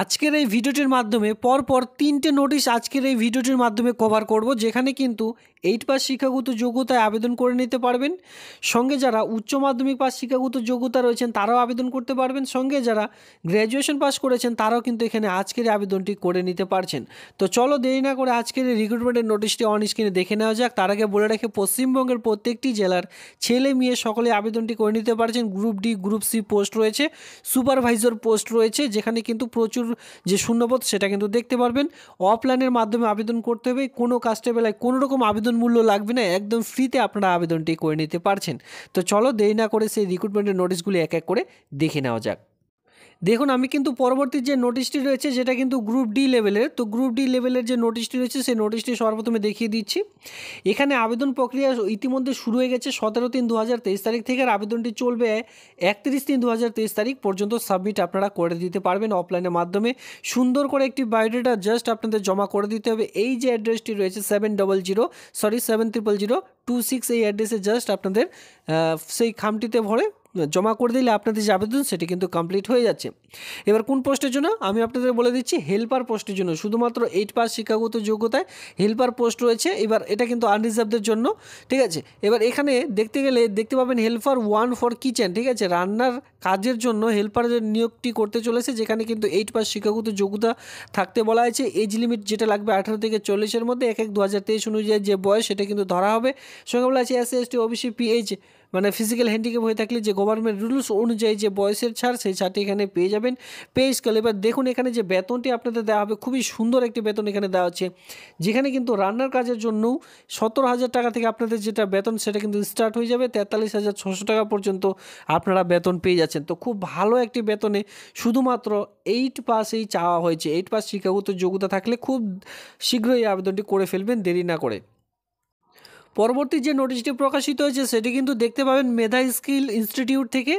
আজকের এই ভিডিওটির মাধ্যমে পরপর তিনটে নোটিশ আজকের এই ভিডিওটির মাধ্যমে কভার করব যেখানে কিন্তু এইট পাস শিক্ষাগত যোগ্যতায় আবেদন করে নিতে পারবেন সঙ্গে যারা উচ্চ মাধ্যমিক পাস শিক্ষাগত যোগ্যতা রয়েছেন তারাও আবেদন করতে পারবেন সঙ্গে যারা গ্র্যাজুয়েশন পাস করেছেন তারাও কিন্তু এখানে আজকের আবেদনটি করে নিতে পারছেন তো চলো দেরি না করে আজকের এই রিক্রুটমেন্টের নোটিশটি অন স্ক্রিনে দেখে নেওয়া যাক তার আগে বলে রাখে পশ্চিমবঙ্গের প্রত্যেকটি জেলার ছেলে মেয়ে সকলে আবেদনটি করে নিতে পারছেন group D group C post রয়েছে সুপারভাইজার পোস্ট রয়েছে যেখানে কিন্তু প্রচুর যে শূন্যপথ সেটা কিন্তু দেখতে পারবেন অফলাইনের মাধ্যমে আবেদন করতে হবে কোনো কাস্টেবেলায় কোনো রকম আবেদন মূল্য লাগবে না একদম ফ্রিতে আপনারা আবেদনটি করে নিতে পারছেন তো চলো দেরি না করে সেই রিক্রুটমেন্টের নোটিশগুলি এক এক করে দেখে নেওয়া যাক দেখুন আমি কিন্তু পরবর্তী যে নোটিশটি রয়েছে যেটা কিন্তু গ্রুপ ডি লেভেলের তো গ্রুপ ডি লেভেলের যে নোটিশটি রয়েছে সেই নোটিশটি সর্বপ্রথমে দেখিয়ে দিচ্ছি এখানে আবেদন প্রক্রিয়া ইতিমধ্যে শুরু হয়ে গেছে সতেরো তিন দু তারিখ থেকে আর আবেদনটি চলবে একত্রিশ তিন দু তারিখ পর্যন্ত সাবমিট আপনারা করে দিতে পারবেন অফলাইনের মাধ্যমে সুন্দর করে একটি বায়োডেটা জাস্ট আপনাদের জমা করে দিতে হবে এই যে অ্যাড্রেসটি রয়েছে seven double zero sorry seven triple zero two six এই অ্যাড্রেসে জাস্ট আপনাদের সেই খামটিতে ভরে জমা করে দিলে আপনাদের যে আবেদন সেটি কিন্তু কমপ্লিট হয়ে যাচ্ছে এবার কোন পোস্টের জন্য আমি আপনাদের বলে দিচ্ছি হেল্পার পোস্টের জন্য শুধুমাত্র এইট পাস শিক্ষাগত যোগ্যতায় হেল্পার পোস্ট রয়েছে এবার এটা কিন্তু আনরিজার্ভদের জন্য ঠিক আছে এবার এখানে দেখতে গেলে দেখতে পাবেন হেল্পার ওয়ান ফর কিচেন ঠিক আছে রান্নার কাজের জন্য হেল্পারের নিয়োগটি করতে চলেছে যেখানে কিন্তু এইট পাস শিক্ষাগত যোগ্যতা থাকতে বলা হয়েছে এজ লিমিট যেটা লাগবে আঠারো থেকে চল্লিশের মধ্যে এক এক দু হাজার তেইশ অনুযায়ী যে বয়স সেটা কিন্তু ধরা হবে সঙ্গে বলা আছে S C T OBC PH মানে ফিজিক্যাল হ্যান্ডিক্যাপ হয়ে থাকলে যে গভর্নমেন্ট রুলস অনুযায়ী যে বয়সের ছাড় সেই ছাড়টি এখানে পেয়ে যাবেন পে স্কেল এবার দেখুন এখানে যে বেতনটি আপনাদের দেওয়া হবে খুবই সুন্দর একটি বেতন এখানে দেওয়া হচ্ছে যেখানে কিন্তু রান্নার কাজের জন্যও সতেরো হাজার টাকা থেকে আপনাদের যেটা বেতন সেটা কিন্তু স্টার্ট হয়ে যাবে তেতাল্লিশ হাজার ছশো টাকা পর্যন্ত আপনারা বেতন পেয়ে যাচ্ছেন তো খুব ভালো একটি বেতনে শুধুমাত্র এইট পাসেই চাওয়া হয়েছে এইট পাস শিক্ষাগত যোগ্যতা থাকলে খুব শীঘ্রই আবেদনটি করে ফেলবেন দেরি না করে পরবর্তী যে নোটিশটি প্রকাশিত হয়েছে সেটি কিন্তু দেখতে পাবেন মেধা স্কিল ইনস্টিটিউট থেকে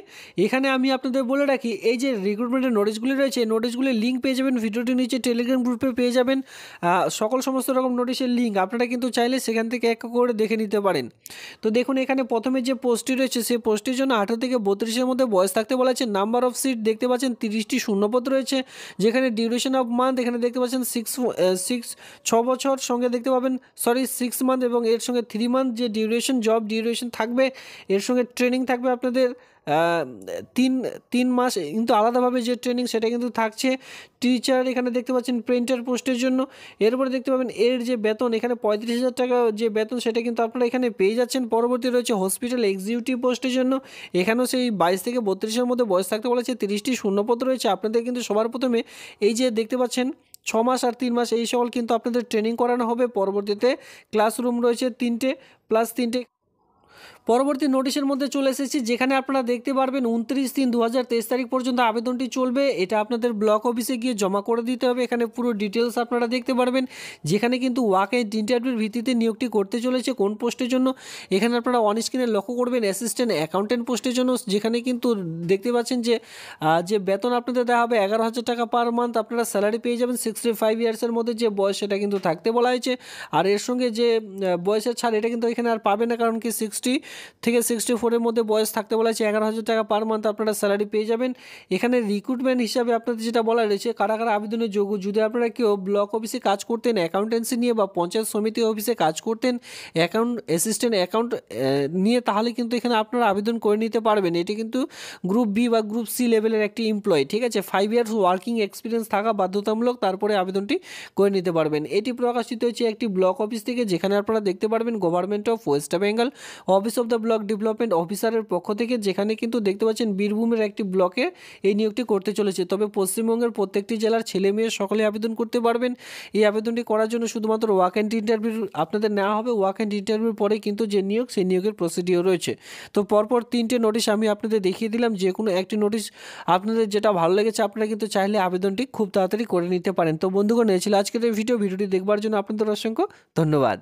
এখানে আমি আপনাদের বলে রাখি এই যে রিক্রুটমেন্টের নোটিশগুলি রয়েছে এই নোটিশগুলির লিঙ্ক পেয়ে যাবেন ভিডিওটির নিচে টেলিগ্রাম গ্রুপে পেয়ে যাবেন সকল সমস্ত রকম নোটিশের লিঙ্ক আপনারা কিন্তু চাইলে সেখান থেকে এক করে দেখে নিতে পারেন তো দেখুন এখানে প্রথমে যে পোস্টটি রয়েছে সেই পোস্টের জন্য আঠেরো থেকে বত্রিশের মধ্যে বয়স থাকতে বলা আছে নাম্বার অফ সিট দেখতে পাচ্ছেন তিরিশটি শূন্যপদ রয়েছে যেখানে ডিউরেশন অফ মান্থ এখানে দেখতে পাচ্ছেন সিক্স সিক্স ছ বছর সঙ্গে দেখতে পাবেন সরি সিক্স মান্থ এবং এর সঙ্গে থ্রি থ্রি মান্থ যে ডিউরেশন জব ডিউরেশন থাকবে এর সঙ্গে ট্রেনিং থাকবে আপনাদের তিন তিন মাস কিন্তু আলাদাভাবে যে ট্রেনিং সেটা কিন্তু থাকছে টিচার এখানে দেখতে পাচ্ছেন প্রিন্টার পোস্টের জন্য এরপরে দেখতে পাবেন এর যে বেতন এখানে পঁয়ত্রিশ হাজার টাকা যে বেতন সেটা কিন্তু আপনারা এখানে পেয়ে যাচ্ছেন পরবর্তী রয়েছে হসপিটাল এক্সিকিউটিভ পোস্টের জন্য এখানেও সেই বাইশ থেকে বত্রিশের মধ্যে বয়স থাকতে বলেছে তিরিশটি শূন্যপত্র রয়েছে আপনাদের কিন্তু সবার প্রথমে এই যে দেখতে পাচ্ছেন ছ মাস আর তিন মাস এই সকল কিন্তু আপনাদের ট্রেনিং করানো হবে পরবর্তীতে ক্লাসরুম রয়েছে তিনটে প্লাস তিনটে পরবর্তী নোটিশের মধ্যে চলে এসেছি যেখানে আপনারা দেখতে পারবেন উনত্রিশ তিন দু তারিখ পর্যন্ত আবেদনটি চলবে এটা আপনাদের ব্লক অফিসে গিয়ে জমা করে দিতে হবে এখানে পুরো ডিটেলস আপনারা দেখতে পারবেন যেখানে কিন্তু ওয়াক এন্ড ইন্টারভিউর ভিত্তিতে নিয়োগটি করতে চলেছে কোন পোস্টের জন্য এখানে আপনারা অনস্ক্রিনে লক্ষ্য করবেন অ্যাসিস্ট্যান্ট অ্যাকাউন্টেন্ট পোস্টের জন্য যেখানে কিন্তু দেখতে পাচ্ছেন যে যে বেতন আপনাদের দেওয়া হবে এগারো হাজার টাকা পার মান্থ আপনারা স্যালারি পেয়ে যাবেন সিক্সটি ফাইভ ইয়ার্সের মধ্যে যে বয়স সেটা কিন্তু থাকতে বলা হয়েছে আর এর সঙ্গে যে বয়সের ছাড় এটা কিন্তু এখানে আর পাবে না কারণ কি সিক্সটি থেকে সিক্সটি ফোরের মধ্যে বয়স থাকতে বলা হয়েছে এগারো হাজার টাকা পার মান্থ আপনারা স্যালারি পেয়ে যাবেন এখানে রিক্রুটমেন্ট হিসাবে আপনাদের যেটা বলা রয়েছে কারা কারা আবেদনের যোগ্য যদি আপনারা কেউ ব্লক অফিসে কাজ করতেন অ্যাকাউন্টেন্সি নিয়ে বা পঞ্চায়েত সমিতি অফিসে কাজ করতেন অ্যাকাউন্ট অ্যাসিস্ট্যান্ট অ্যাকাউন্ট নিয়ে তাহলে কিন্তু এখানে আপনারা আবেদন করে নিতে পারবেন এটি কিন্তু গ্রুপ বি বা গ্রুপ সি লেভেলের একটি এমপ্লয় ঠিক আছে ফাইভ ইয়ার্স ওয়ার্কিং এক্সপিরিয়েন্স থাকা বাধ্যতামূলক তারপরে আবেদনটি করে নিতে পারবেন এটি প্রকাশিত হয়েছে একটি ব্লক অফিস থেকে যেখানে আপনারা দেখতে পারবেন government of West Bengal office of the block development অফিসারের পক্ষ থেকে যেখানে কিন্তু দেখতে পাচ্ছেন বীরভূমের একটি ব্লকে এই নিয়োগটি করতে চলেছে তবে পশ্চিমবঙ্গের প্রত্যেকটি জেলার ছেলে মেয়ে সকলে আবেদন করতে পারবেন এই আবেদনটি করার জন্য শুধুমাত্র ওয়াক অ্যান্ড ইন্টারভিউ আপনাদের নেওয়া হবে ওয়াক অ্যান্ড ইন্টারভিউর পরে কিন্তু যে নিয়োগ সেই নিয়োগের প্রসিডিও রয়েছে তো পরপর তিনটে নোটিশ আমি আপনাদের দেখিয়ে দিলাম যে কোনো একটি নোটিশ আপনাদের যেটা ভালো লেগেছে আপনারা কিন্তু চাইলে আবেদনটি খুব তাড়াতাড়ি করে নিতে পারেন তো বন্ধুগণ এ আজকের এই ভিডিও ভিডিওটি দেখবার জন্য আপনাদের অসংখ্য ধন্যবাদ